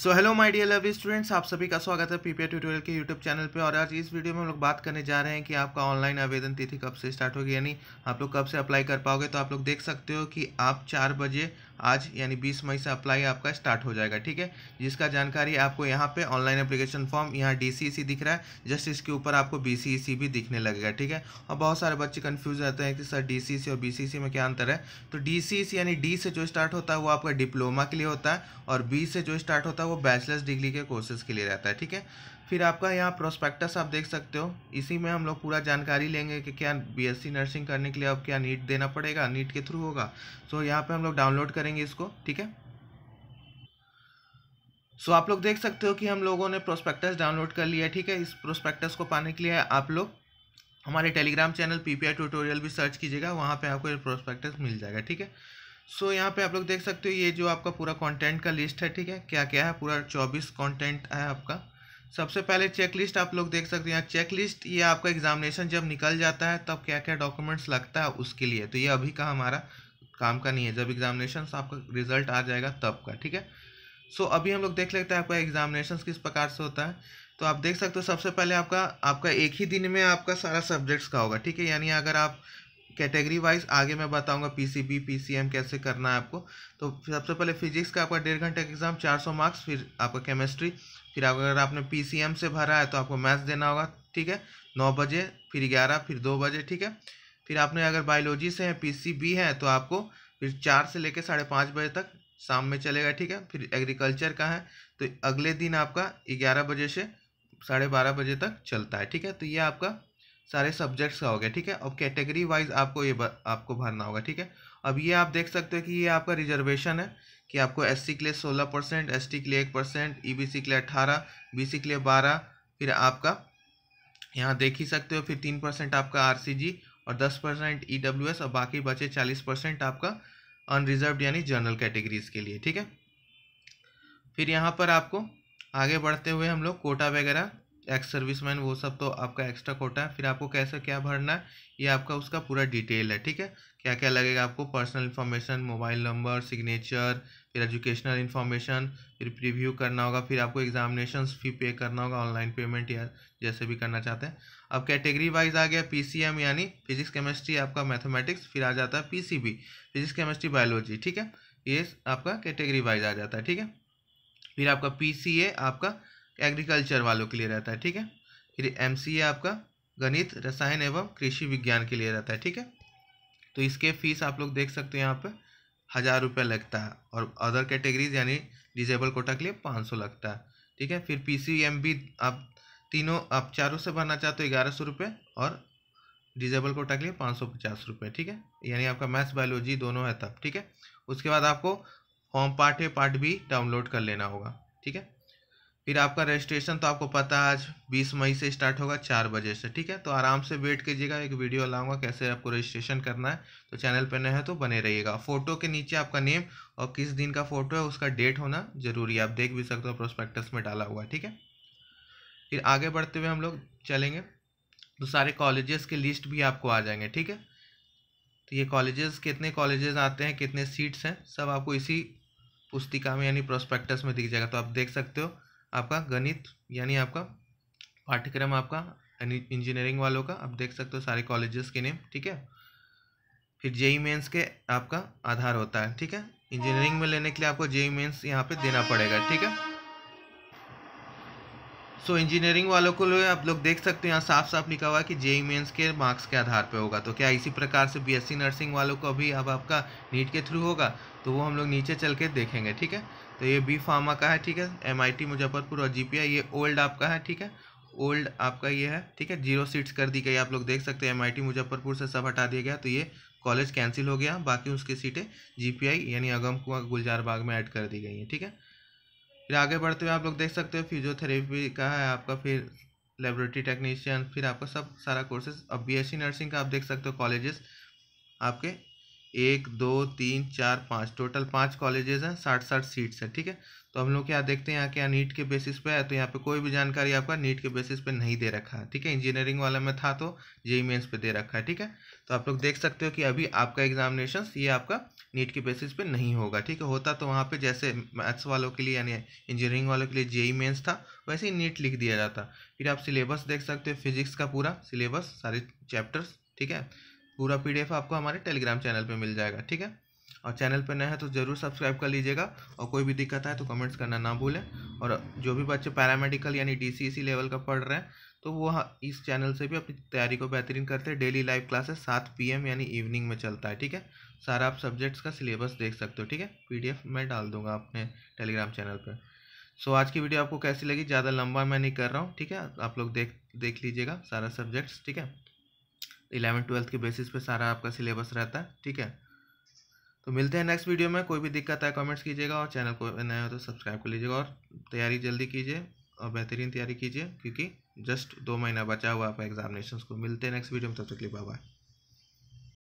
so hello my dear love students आप सभी का स्वागत है पीपीआर ट्यूटोरियल के यूट्यूब चैनल पे और आज इस वीडियो में हम लोग बात करने जा रहे हैं कि आपका ऑनलाइन आवेदन तिथि कब से स्टार्ट होगी यानी आप लोग कब से अप्लाई कर पाओगे तो आप लोग देख सकते हो कि आप चार बजे आज यानी बीस मई से अप्लाई आपका स्टार्ट हो जाएगा ठीक है जिसका जानकारी आपको यहाँ पे ऑनलाइन अप्लीकेशन फॉर्म यहाँ डी e दिख रहा है जस्ट इसके ऊपर आपको बी e भी दिखने लगेगा ठीक है और बहुत सारे बच्चे कन्फ्यूज रहते हैं कि सर डी e और बी में क्या अंतर है तो डी यानी डी से जो स्टार्ट होता है वो आपका डिप्लोमा के लिए होता है और बी से जो स्टार्ट होता है वो बैचलर्स डिग्री के कोर्सेज के लिए रहता है ठीक है फिर आपका यहाँ प्रोस्पेक्टस आप देख सकते हो इसी में हम लोग पूरा जानकारी लेंगे कि क्या बीएससी नर्सिंग करने के लिए अब क्या नीट देना पड़ेगा नीट के थ्रू होगा सो तो यहाँ पे हम लोग डाउनलोड करेंगे करेंगे इसको ठीक है सो so, आप लोग देख सकते हो कि हम लोगों ने प्रोस्पेक्टस डाउनलोड कर लिया ठीक है इस प्रोस्पेक्टस को पाने के लिए आप लोग हमारे Telegram channel P P tutorial भी सर्च कीजिएगा वहाँ पे आपको ये प्रोस्पेक्टस मिल जाएगा ठीक है सो so, यहाँ पे आप लोग देख सकते हो ये जो आपका पूरा कंटेंट का लिस्ट है ठीक है क्या क्या है पूरा चौबीस कंटेंट है आपका सबसे पहले चेक लिस्ट आप लोग देख सकते हो यहाँ चेक लिस्ट ये आपका एग्जामिनेशन जब निकल जाता है तब क्या क्या डॉक्यूमेंट्स लगता है उसके लिए तो ये अभी का हमारा काम का नहीं है जब एग्जामिनेशन आपका रिजल्ट आ जाएगा तब का ठीक है सो so, अभी हम लोग देख लेते हैं आपका एग्जामिनेशन किस प्रकार से होता है तो आप देख सकते हो सबसे पहले आपका आपका एक ही दिन में आपका सारा सब्जेक्ट्स का होगा ठीक है यानी अगर आप कैटेगरी वाइज आगे मैं बताऊंगा पीसीबी पीसीएम कैसे करना है आपको तो सबसे पहले फिजिक्स का आपका डेढ़ घंटे का एग्जाम 400 मार्क्स फिर आपका केमिस्ट्री फिर अगर आपने पीसीएम से भरा है तो आपको मैथ्स देना होगा ठीक है नौ बजे फिर ग्यारह फिर दो बजे ठीक है फिर आपने अगर बायोलॉजी से हैं पीसीबी हैं तो आपको फिर चार से लेकर साढ़े पाँच बजे तक शाम में चलेगा ठीक है फिर एग्रीकल्चर का है तो अगले दिन आपका ग्यारह बजे से साढ़े बारह बजे तक चलता है ठीक है तो ये आपका सारे सब्जेक्ट्स का हो गया ठीक है अब कैटेगरी वाइज आपको ये आपको भरना होगा ठीक है अब ये आप देख सकते हो कि ये आपका रिजर्वेशन है कि आपको एस के लिए सोलह परसेंट एस के लिए एक परसेंट ई के लिए अट्ठारह बी के लिए बारह फिर आपका यहाँ देख ही सकते हो फिर तीन परसेंट आपका आर और 10 परसेंट ई e और बाकी बचे 40 परसेंट आपका अनरिजर्व यानी जनरल कैटेगरीज के लिए ठीक है फिर यहाँ पर आपको आगे बढ़ते हुए हम लोग कोटा वगैरह एक्स सर्विस मैन वो सब तो आपका एक्स्ट्रा कोटा है फिर आपको कैसे क्या भरना है ये आपका उसका पूरा डिटेल है ठीक है क्या क्या लगेगा आपको personal information mobile number signature फिर एजुकेशनल इन्फॉर्मेशन फिर प्रीव्यू करना होगा फिर आपको एग्जामिनेशन फी पे करना होगा ऑनलाइन पेमेंट या जैसे भी करना चाहते हैं अब कैटेगरी वाइज आ गया पी यानी फिजिक्स केमिस्ट्री आपका मैथमेटिक्स फिर आ जाता है पी फिजिक्स केमिस्ट्री बायोलॉजी ठीक है ये आपका कैटेगरी वाइज आ जाता है ठीक है फिर आपका पी आपका एग्रीकल्चर वालों के लिए रहता है ठीक है फिर एम आपका गणित रसायन एवं कृषि विज्ञान के लिए रहता है ठीक है तो इसके फीस आप लोग देख सकते हो यहाँ पर हज़ार रुपये लगता है और अदर कैटेगरीज यानी डिजेबल कोटा के लिए पाँच सौ लगता है ठीक है फिर पी सी एम बी आप तीनों आप चारों से भरना चाहते हो ग्यारह सौ रुपये और डिजेबल कोटा के लिए पाँच सौ पचास रुपये ठीक है यानी आपका मैथ्स बायोलॉजी दोनों है तब ठीक है उसके बाद आपको form part A part B download कर लेना होगा ठीक है फिर आपका रजिस्ट्रेशन तो आपको पता है आज बीस मई से स्टार्ट होगा चार बजे से ठीक है तो आराम से वेट कीजिएगा एक वीडियो लाऊंगा कैसे आपको रजिस्ट्रेशन करना है तो चैनल पर नए है तो बने रहिएगा फोटो के नीचे आपका नेम और किस दिन का फोटो है उसका डेट होना जरूरी है आप देख भी सकते हो प्रोस्पेक्टस में डाला हुआ ठीक है फिर आगे बढ़ते हुए हम लोग चलेंगे तो सारे कॉलेजेस के लिस्ट भी आपको आ जाएंगे ठीक है तो ये कॉलेजेस कितने कॉलेजेस आते हैं कितने सीट्स हैं सब आपको इसी पुस्तिका में यानी प्रोस्पेक्टस में दिख जाएगा तो आप देख सकते हो आपका गणित यानी आपका पाठ्यक्रम आपका इंजीनियरिंग वालों का आप देख सकते हो सारे कॉलेजेस के नेम ठीक है फिर जेई मेंस के आपका आधार होता है ठीक है इंजीनियरिंग में लेने के लिए आपको जेई मेंस यहाँ पे देना पड़ेगा ठीक है सो so, इंजीनियरिंग वालों को आप लोग देख सकते हो यहाँ साफ साफ लिखा हुआ है कि जेई मेंस के मार्क्स के आधार पे होगा तो क्या इसी प्रकार से बीएससी नर्सिंग वालों को अभी अब आपका नीट के थ्रू होगा तो वो हम लोग नीचे चल के देखेंगे ठीक है तो ये बी फार्मा का है ठीक है एम आई टी मुजफ्फरपुर और जी पी आई ये ओल्ड आपका है ठीक है ओल्ड आपका ये है ठीक है जीरो सीट्स कर दी गई आप लोग देख सकते हैं एम आई टी मुजफ्फरपुर से सब हटा दिया गया तो ये कॉलेज कैंसिल हो गया बाकी उसकी सीटें जी पी आई यानी अगम कुआ गुलजार बाग में ऐड कर दी गई हैं ठीक है फिर आगे बढ़ते हुए आप लोग देख सकते हो फिजियोथेरेपी का है आपका फिर लेबोरेटरी टेक्नीशियन फिर आपका सब सारा कोर्सेज अब बी एस सी नर्सिंग का आप देख सकते हो कॉलेजेस आपके एक दो तीन चार पाँच टोटल पाँच कॉलेजेस हैं साठ साठ सीट्स हैं ठीक है तो हम लोग क्या देखते हैं यहाँ क्या नीट के बेसिस पे है तो यहाँ पे कोई भी जानकारी आपका नीट के बेसिस पे नहीं दे रखा है ठीक है इंजीनियरिंग वाला में था तो जेई मेन्स पे दे रखा है ठीक है तो आप लोग देख सकते हो कि अभी आपका एग्जामिनेशन ये आपका नीट के बेसिस पे नहीं होगा ठीक है होता तो वहाँ पर जैसे मैथ्स वालों के लिए यानी इंजीनियरिंग वालों के लिए जेई मेन्स था वैसे ही नीट लिख दिया जाता फिर आप सिलेबस देख सकते हो फिजिक्स का पूरा सिलेबस सारे चैप्टर्स ठीक है पूरा पीडीएफ आपको हमारे टेलीग्राम चैनल पे मिल जाएगा ठीक है और चैनल पे नए हैं तो ज़रूर सब्सक्राइब कर लीजिएगा और कोई भी दिक्कत आए तो कमेंट्स करना ना भूलें और जो भी बच्चे पैरामेडिकल यानी डी e लेवल का पढ़ रहे हैं तो वो इस चैनल से भी अपनी तैयारी को बेहतरीन करते हैं डेली लाइव क्लासेस सात पी यानी इवनिंग में चलता है ठीक है सारा आप सब्जेक्ट्स का सिलेबस देख सकते हो ठीक है पी मैं डाल दूंगा अपने टेलीग्राम चैनल पर सो so, आज की वीडियो आपको कैसी लगी ज़्यादा लंबा मैं नहीं कर रहा हूँ ठीक है आप लोग देख देख लीजिएगा सारा सब्जेक्ट्स ठीक है इलेवन ट्वेल्थ के बेसिस पे सारा आपका सिलेबस रहता है ठीक है तो मिलते हैं नेक्स्ट वीडियो में कोई भी दिक्कत आए कमेंट्स कीजिएगा और चैनल को नया हो तो सब्सक्राइब कर लीजिएगा और तैयारी जल्दी कीजिए और बेहतरीन तैयारी कीजिए क्योंकि जस्ट दो महीना बचा हुआ आपका एग्जामिनेशन को मिलते हैं नेक्स्ट वीडियो में तब तक के लिए बाय